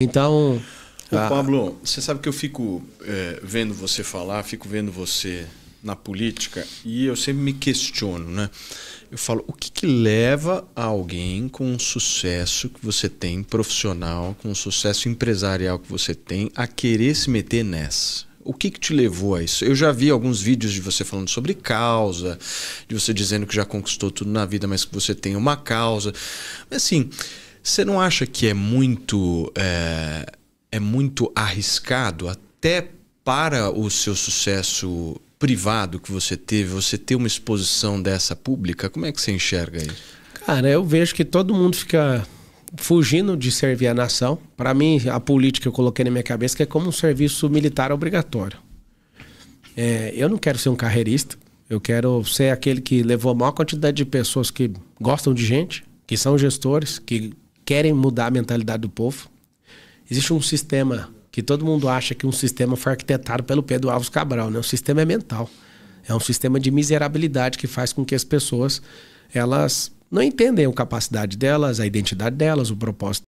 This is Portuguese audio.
Então. Ô, ah, Pablo, você sabe que eu fico é, vendo você falar, fico vendo você na política e eu sempre me questiono, né? Eu falo, o que, que leva alguém com o sucesso que você tem profissional, com o sucesso empresarial que você tem, a querer se meter nessa? o que, que, te levou a isso? Eu já vi alguns vídeos de você falando sobre causa, de você dizendo que já conquistou tudo na vida, mas que você tem uma causa. Assim, você não acha que é muito é, é muito arriscado até para o seu sucesso privado que você teve, você ter uma exposição dessa pública? Como é que você enxerga isso? Cara, eu vejo que todo mundo fica fugindo de servir a nação. Para mim, a política que eu coloquei na minha cabeça que é como um serviço militar obrigatório. É, eu não quero ser um carreirista. Eu quero ser aquele que levou a maior quantidade de pessoas que gostam de gente, que são gestores, que querem mudar a mentalidade do povo. Existe um sistema que todo mundo acha que um sistema foi arquitetado pelo Pedro Alves Cabral, né? O sistema é mental. É um sistema de miserabilidade que faz com que as pessoas elas não entendem a capacidade delas, a identidade delas, o propósito